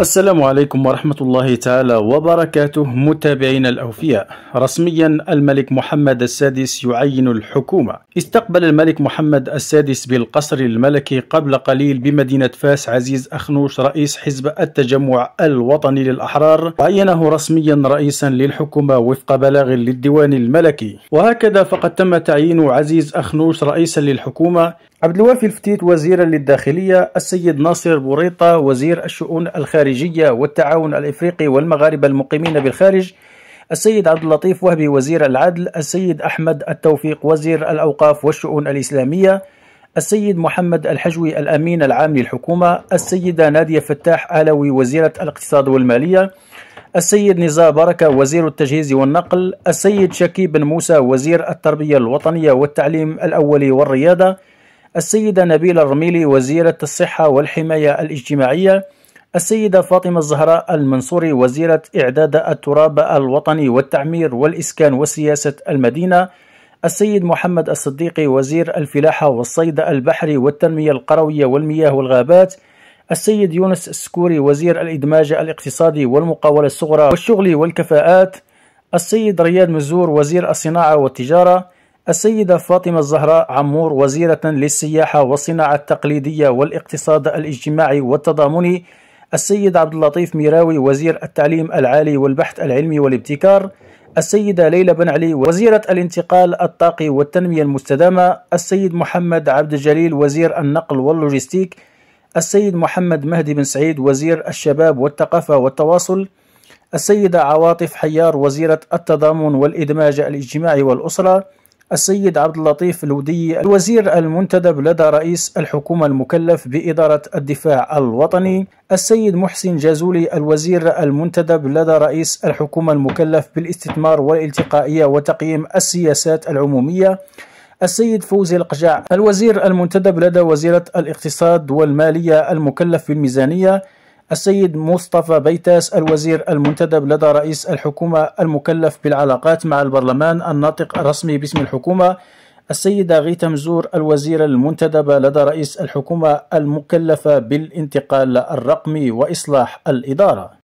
السلام عليكم ورحمة الله تعالى وبركاته متابعينا الأوفياء رسميا الملك محمد السادس يعين الحكومة استقبل الملك محمد السادس بالقصر الملكي قبل قليل بمدينة فاس عزيز أخنوش رئيس حزب التجمع الوطني للأحرار وعينه رسميا رئيسا للحكومة وفق بلاغ للديوان الملكي وهكذا فقد تم تعيين عزيز أخنوش رئيسا للحكومة عبد الوافي الفتيت وزيرا للداخلية السيد ناصر بوريطة وزير الشؤون الخارجية والتعاون الإفريقي والمغاربة المقيمين بالخارج السيد عبد اللطيف وهبي وزير العدل السيد أحمد التوفيق وزير الأوقاف والشؤون الإسلامية السيد محمد الحجوي الأمين العام للحكومة السيدة نادية فتاح آلوي وزيرة الاقتصاد والمالية السيد نزار بركة وزير التجهيز والنقل السيد شكي بن موسى وزير التربية الوطنية والتعليم الأولي والرياضة السيدة نبيلة الرميلي وزيرة الصحة والحماية الاجتماعية السيدة فاطمة الزهراء المنصوري وزيرة إعداد التراب الوطني والتعمير والإسكان وسياسة المدينة السيد محمد الصديقي وزير الفلاحة والصيد البحري والتنمية القروية والمياه والغابات السيد يونس السكوري وزير الإدماج الاقتصادي والمقاولة الصغرى والشغل والكفاءات السيد رياد مزور وزير الصناعة والتجارة السيدة فاطمة الزهراء عمور وزيرة للسياحة والصناعة التقليدية والاقتصاد الاجتماعي والتضامني السيد عبد اللطيف ميراوي وزير التعليم العالي والبحث العلمي والابتكار السيدة ليلى بن علي وزيرة الانتقال الطاقي والتنمية المستدامة السيد محمد عبد الجليل وزير النقل واللوجستيك السيد محمد مهدي بن سعيد وزير الشباب والثقافة والتواصل السيدة عواطف حيار وزيرة التضامن والإدماج الاجتماعي والأسرة السيد عبد اللطيف الودي الوزير المنتدب لدى رئيس الحكومة المكلف بإدارة الدفاع الوطني السيد محسن جازولي الوزير المنتدب لدى رئيس الحكومة المكلف بالاستثمار والالتقائية وتقييم السياسات العمومية السيد فوزي القجاع الوزير المنتدب لدى وزيرة الاقتصاد والمالية المكلف بالميزانية السيد مصطفى بيتاس الوزير المنتدب لدى رئيس الحكومة المكلف بالعلاقات مع البرلمان الناطق الرسمي باسم الحكومة السيدة غيتا زور الوزيرة المنتدبة لدى رئيس الحكومة المكلفة بالانتقال الرقمي وإصلاح الإدارة